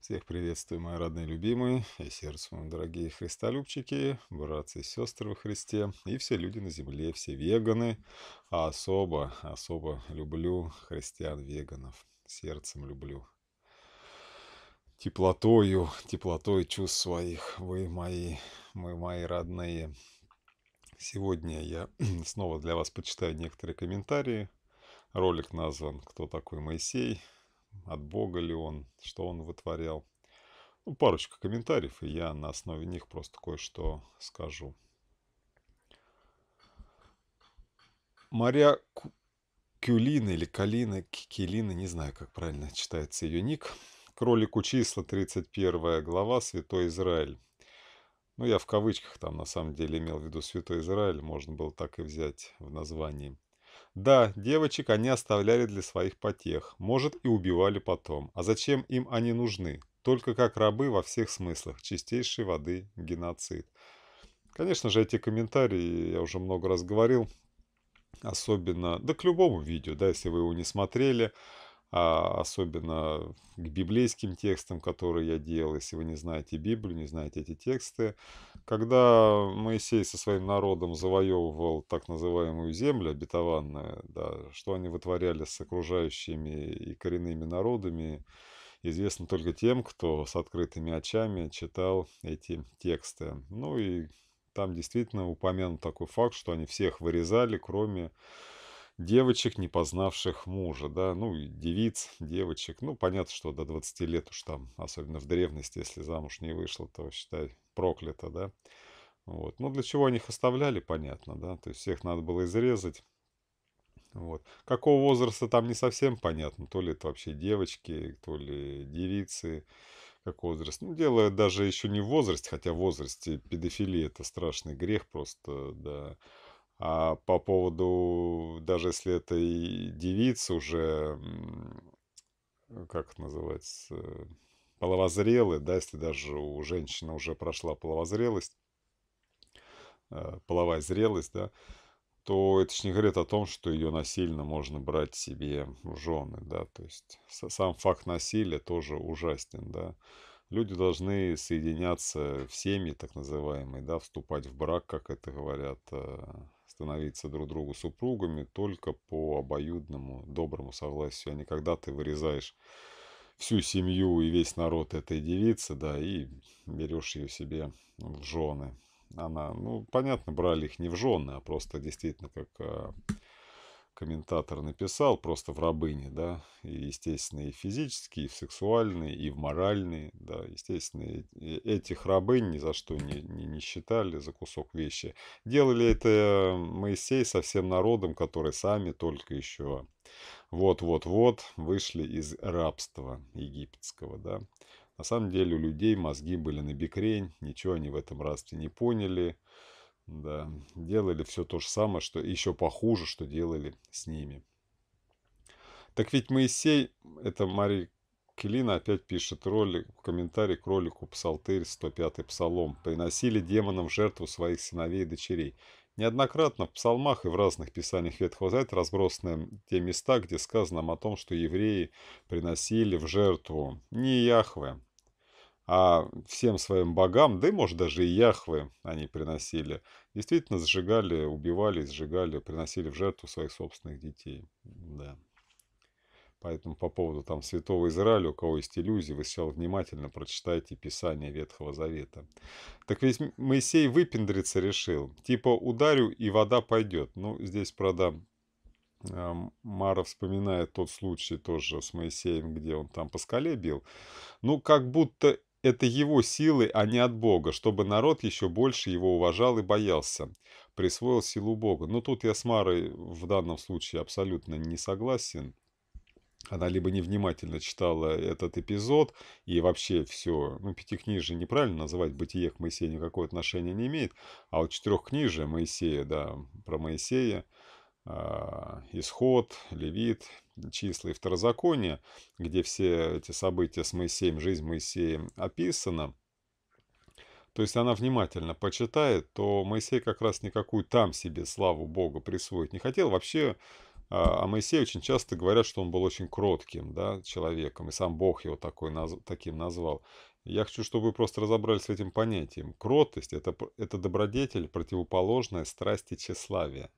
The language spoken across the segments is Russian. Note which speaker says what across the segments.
Speaker 1: Всех приветствую, мои родные любимые, и сердце дорогие христолюбчики, братцы и сестры во Христе, и все люди на земле, все веганы, а особо, особо люблю христиан-веганов, сердцем люблю. Теплотою, теплотой чувств своих, вы мои, мы мои родные. Сегодня я снова для вас почитаю некоторые комментарии. Ролик назван «Кто такой Моисей?», от Бога ли он, что он вытворял. Ну, парочка комментариев, и я на основе них просто кое-что скажу. Мария Кюлина или Калина, Кикелина, не знаю, как правильно читается ее ник. Кролику числа, 31 глава, Святой Израиль. Ну, я в кавычках там на самом деле имел в виду Святой Израиль, можно было так и взять в названии. Да, девочек они оставляли для своих потех, может и убивали потом. А зачем им они нужны? Только как рабы во всех смыслах, чистейшей воды геноцид. Конечно же, эти комментарии я уже много раз говорил, особенно, да к любому видео, да, если вы его не смотрели, а особенно к библейским текстам, которые я делал, если вы не знаете Библию, не знаете эти тексты. Когда Моисей со своим народом завоевывал так называемую землю обетованную, да, что они вытворяли с окружающими и коренными народами, известно только тем, кто с открытыми очами читал эти тексты. Ну и там действительно упомянут такой факт, что они всех вырезали, кроме девочек, не познавших мужа, да, ну, девиц, девочек, ну, понятно, что до 20 лет уж там, особенно в древности, если замуж не вышла, то, считай, проклято, да, вот, ну, для чего они их оставляли, понятно, да, то есть всех надо было изрезать, вот, какого возраста там не совсем понятно, то ли это вообще девочки, то ли девицы, как возраст. Ну, дело даже еще не в возрасте, хотя в возрасте педофилия это страшный грех просто, да, а по поводу, даже если это и девица уже, э, как это называется, э, половозрелые, да, если даже у женщины уже прошла половозрелость, э, половая зрелость, да, то это же не говорит о том, что ее насильно можно брать себе в жены, да, то есть сам факт насилия тоже ужасен, да. Люди должны соединяться в семьи, так называемые, да, вступать в брак, как это говорят становиться друг другу супругами только по обоюдному доброму согласию, а не когда ты вырезаешь всю семью и весь народ этой девицы, да, и берешь ее себе в жены. Она, ну, понятно, брали их не в жены, а просто действительно как а, комментатор написал, просто в рабыне, да, и, естественно, и физические, и в сексуальные, и в моральные, да, естественно, э, э, этих рабынь ни за что не, не, не считали за кусок вещи. Делали это э, Моисей со всем народом, который сами только еще вот-вот-вот вышли из рабства египетского, да. На самом деле у людей мозги были на бекрень, ничего они в этом рабстве не поняли, да, делали все то же самое, что еще похуже, что делали с ними. Так ведь Моисей, это Мари Келина опять пишет ролик, комментарий к ролику «Псалтырь 105 псалом». «Приносили демонам жертву своих сыновей и дочерей». Неоднократно в псалмах и в разных писаниях Ветхого Завета разбросаны те места, где сказано о том, что евреи приносили в жертву не Яхве, а всем своим богам, да и, может, даже и Яхвы они приносили, действительно сжигали, убивали, сжигали, приносили в жертву своих собственных детей. Да. Поэтому по поводу там святого Израиля, у кого есть иллюзии, вы сначала внимательно прочитайте Писание Ветхого Завета. Так ведь Моисей выпендриться решил. Типа ударю и вода пойдет. Ну, здесь, правда, а, Мара вспоминает тот случай тоже с Моисеем, где он там по скале бил. Ну, как будто это его силы, а не от Бога, чтобы народ еще больше его уважал и боялся. Присвоил силу Бога. Но ну, тут я с Марой в данном случае абсолютно не согласен. Она либо невнимательно читала этот эпизод и вообще все, ну, пятикнижие неправильно называть, бытие к Моисею никакого отношения не имеет, а вот четырехкнижие Моисея, да, про Моисея, э, Исход, Левит, числа и второзаконие, где все эти события с Моисеем, жизнь Моисея описана, то есть она внимательно почитает, то Моисей как раз никакую там себе славу Бога присвоить не хотел. Вообще а, о Моисее очень часто говорят, что он был очень кротким да, человеком, и сам Бог его такой, таким назвал. Я хочу, чтобы вы просто разобрались с этим понятием. Кротость это, – это добродетель, противоположная страсти тщеславия.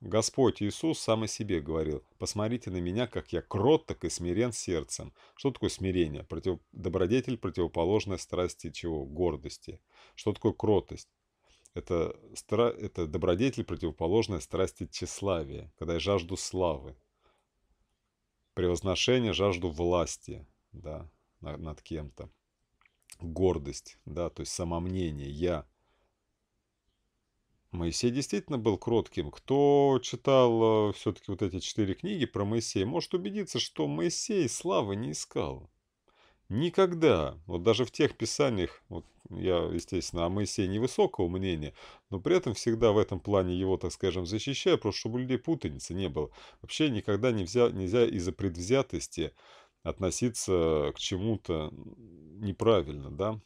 Speaker 1: Господь Иисус сам о себе говорил, «Посмотрите на меня, как я кроток и смирен сердцем». Что такое смирение? Против... Добродетель – противоположная страсти чего? Гордости. Что такое кротость? Это, стра... это добродетель, противоположная страсти тщеславия, когда я жажду славы. Превозношение, жажду власти да, над кем-то. Гордость, да, то есть самомнение, я – Моисей действительно был кротким. Кто читал э, все-таки вот эти четыре книги про Моисея, может убедиться, что Моисей славы не искал. Никогда, вот даже в тех писаниях, вот я, естественно, о Моисее невысокого мнения, но при этом всегда в этом плане его, так скажем, защищаю, просто чтобы у людей путаницы не было. Вообще никогда нельзя, нельзя из-за предвзятости относиться к чему-то неправильно, да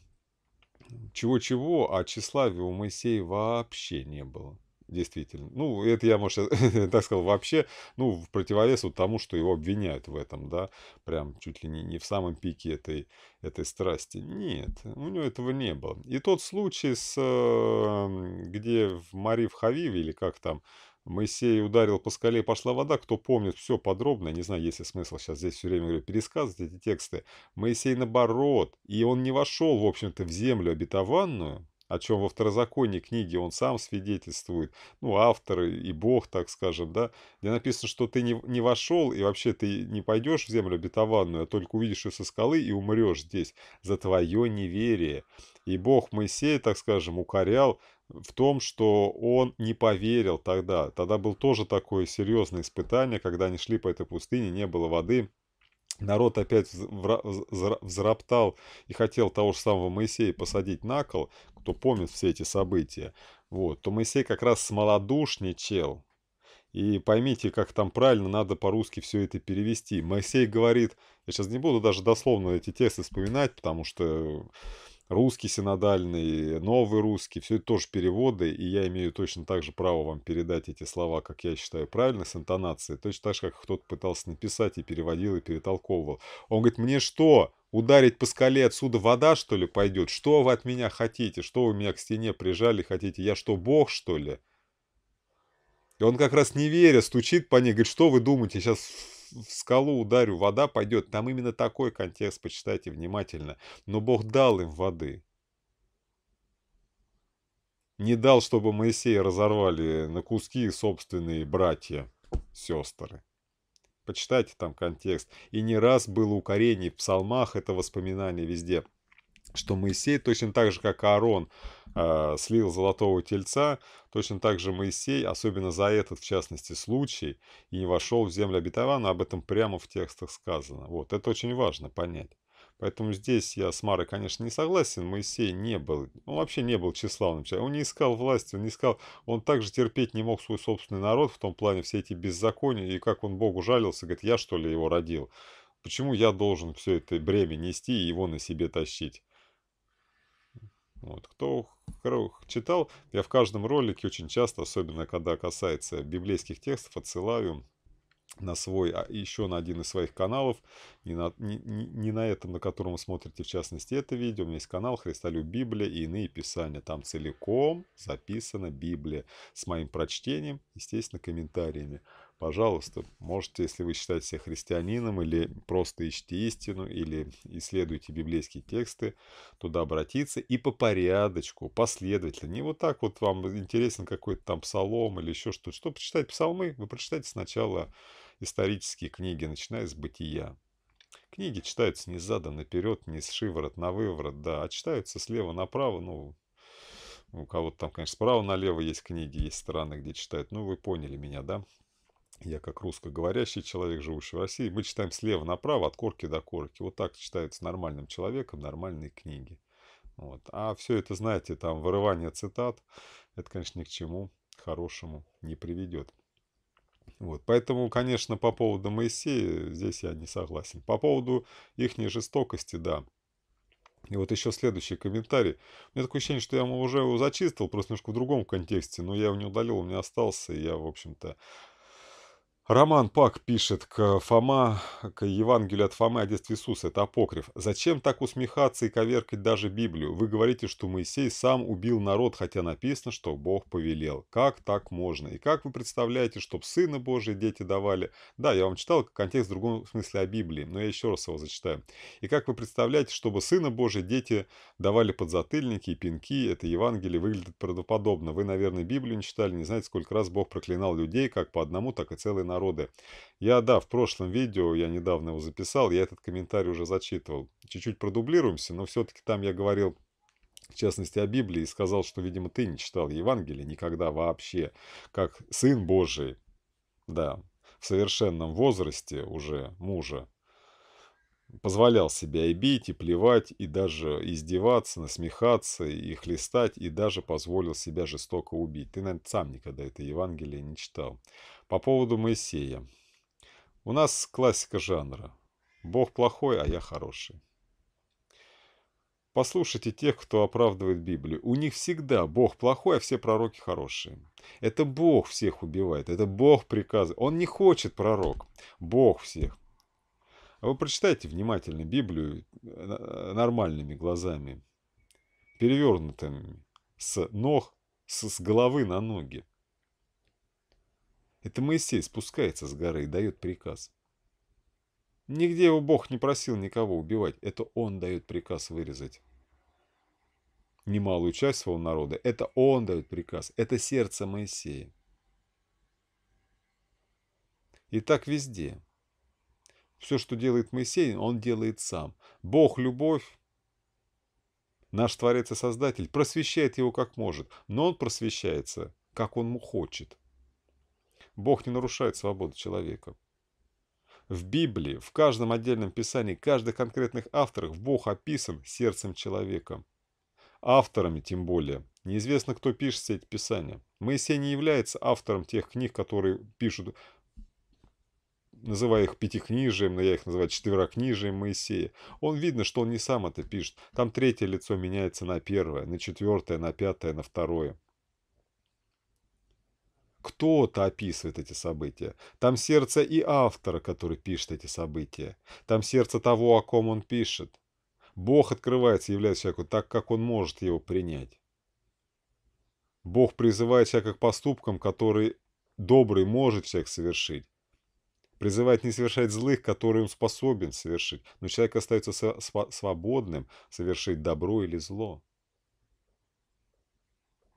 Speaker 1: чего-чего, а тщеславия у Моисея вообще не было. Действительно. Ну, это я, может, так сказал, вообще, ну, в противовес вот тому, что его обвиняют в этом, да, прям чуть ли не, не в самом пике этой, этой страсти. Нет, у него этого не было. И тот случай, с, э, где в Мари в Хавиве, или как там, Моисей ударил по скале, пошла вода. Кто помнит все подробно, не знаю, есть ли смысл сейчас здесь все время говорю, пересказывать эти тексты. Моисей наоборот, и он не вошел, в общем-то, в землю обетованную, о чем во второзаконии книги он сам свидетельствует, ну, автор и Бог, так скажем, да, где написано, что ты не, не вошел, и вообще ты не пойдешь в землю обетованную, а только увидишь ее со скалы и умрешь здесь за твое неверие. И Бог Моисея, так скажем, укорял в том, что он не поверил тогда. Тогда был тоже такое серьезное испытание, когда они шли по этой пустыне, не было воды. Народ опять взроптал и хотел того же самого Моисея посадить на кол, кто помнит все эти события, вот, то Моисей как раз смолодушничал. И поймите, как там правильно надо по-русски все это перевести. Моисей говорит, я сейчас не буду даже дословно эти тесты вспоминать, потому что русский синодальный, новый русский, все это тоже переводы, и я имею точно так же право вам передать эти слова, как я считаю правильно, с интонацией, точно так же, как кто-то пытался написать и переводил, и перетолковывал. Он говорит, мне что, ударить по скале отсюда вода, что ли, пойдет? Что вы от меня хотите? Что вы меня к стене прижали хотите? Я что, бог, что ли? И он как раз не веря, стучит по ней, говорит, что вы думаете, сейчас в скалу ударю, вода пойдет. Там именно такой контекст, почитайте внимательно. Но Бог дал им воды. Не дал, чтобы Моисея разорвали на куски собственные братья, сестры. Почитайте там контекст. И не раз было укорений в псалмах это воспоминание везде что Моисей точно так же, как Аарон, а, слил золотого тельца, точно так же Моисей, особенно за этот, в частности, случай, и не вошел в землю обетованную, об этом прямо в текстах сказано. Вот, это очень важно понять. Поэтому здесь я с Марой, конечно, не согласен. Моисей не был, он вообще не был тщеславным человеком. Он не искал власти, он не искал... Он также терпеть не мог свой собственный народ в том плане все эти беззакония. И как он Богу жалился, говорит, я что ли его родил? Почему я должен все это бремя нести и его на себе тащить? Вот. Кто читал, я в каждом ролике очень часто, особенно когда касается библейских текстов, отсылаю на свой, а еще на один из своих каналов, не на, не, не на этом, на котором вы смотрите в частности это видео, у меня есть канал «Христолюб Библия» и иные писания. Там целиком записана Библия с моим прочтением, естественно, комментариями пожалуйста, можете, если вы считаете себя христианином или просто ищете истину, или исследуете библейские тексты, туда обратиться и по порядочку, последовательно. Не вот так вот вам интересен какой-то там псалом или еще что-то. Чтобы прочитать псалмы, вы прочитайте сначала исторические книги, начиная с бытия. Книги читаются не задом наперед, не с шиворот на выворот, да, а читаются слева направо, ну, у кого-то там, конечно, справа налево есть книги, есть страны, где читают. Ну, вы поняли меня, да? я как русскоговорящий человек, живущий в России, мы читаем слева направо, от корки до корки. Вот так читается нормальным человеком нормальные книги. Вот. А все это, знаете, там вырывание цитат, это, конечно, ни к чему хорошему не приведет. Вот. Поэтому, конечно, по поводу Моисея э, здесь я не согласен. По поводу их жестокости, да, и вот еще следующий комментарий. У меня такое ощущение, что я уже его зачистил, просто немножко в другом контексте, но я его не удалил, он у меня остался, и я, в общем-то, Роман Пак пишет к Фома, к Евангелию от Фомы о детстве Иисуса. Это апокриф. «Зачем так усмехаться и коверкать даже Библию? Вы говорите, что Моисей сам убил народ, хотя написано, что Бог повелел. Как так можно? И как вы представляете, чтобы Сына Божия дети давали?» Да, я вам читал контекст в другом смысле о Библии, но я еще раз его зачитаю. «И как вы представляете, чтобы Сына Божия дети давали подзатыльники и пинки? Это Евангелие выглядит правдоподобно. Вы, наверное, Библию не читали, не знаете, сколько раз Бог проклинал людей, как по одному, так и целый народ народы. Я, да, в прошлом видео, я недавно его записал, я этот комментарий уже зачитывал. Чуть-чуть продублируемся, но все-таки там я говорил в частности, о Библии, и сказал, что, видимо, ты не читал Евангелие никогда вообще, как Сын Божий, да, в совершенном возрасте уже мужа, позволял себя и бить, и плевать, и даже издеваться, насмехаться, и хлестать, и даже позволил себя жестоко убить. Ты, наверное, сам никогда это Евангелие не читал. По поводу Моисея. У нас классика жанра. Бог плохой, а я хороший. Послушайте тех, кто оправдывает Библию. У них всегда Бог плохой, а все пророки хорошие. Это Бог всех убивает, это Бог приказывает. Он не хочет пророк, Бог всех. А вы прочитайте внимательно Библию э, э, нормальными глазами, перевернутыми, с ног, с, с головы на ноги. Это Моисей спускается с горы и дает приказ. Нигде его Бог не просил никого убивать, это он дает приказ вырезать немалую часть своего народа. Это он дает приказ, это сердце Моисея. И так везде. Все, что делает Моисей, он делает сам. Бог – любовь. Наш Творец и Создатель просвещает его как может, но он просвещается, как он хочет. Бог не нарушает свободу человека. В Библии, в каждом отдельном писании, каждых конкретных авторах Бог описан сердцем человека. Авторами тем более. Неизвестно, кто пишет все эти писания. Моисей не является автором тех книг, которые пишут называя их пятикнижием, но я их называю четверокнижием Моисея, он видно, что он не сам это пишет. Там третье лицо меняется на первое, на четвертое, на пятое, на второе. Кто-то описывает эти события. Там сердце и автора, который пишет эти события. Там сердце того, о ком он пишет. Бог открывается, являясь человеку так, как он может его принять. Бог призывает человека к поступкам, которые добрый может всех совершить, призывает не совершать злых, которые он способен совершить, но человек остается свободным совершить добро или зло.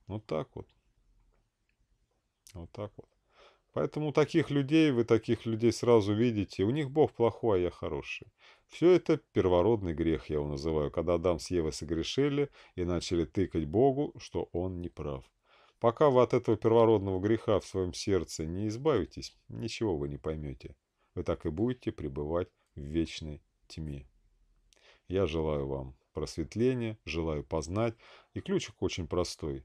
Speaker 1: Вот так вот. Вот так вот. Поэтому таких людей, вы таких людей сразу видите, у них Бог плохой, а я хороший. Все это первородный грех, я его называю, когда Адам с Евой согрешили и начали тыкать Богу, что он не прав. Пока вы от этого первородного греха в своем сердце не избавитесь, ничего вы не поймете. Вы так и будете пребывать в вечной тьме. Я желаю вам просветления, желаю познать. И ключик очень простой.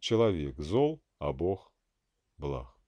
Speaker 1: Человек зол, а Бог благ.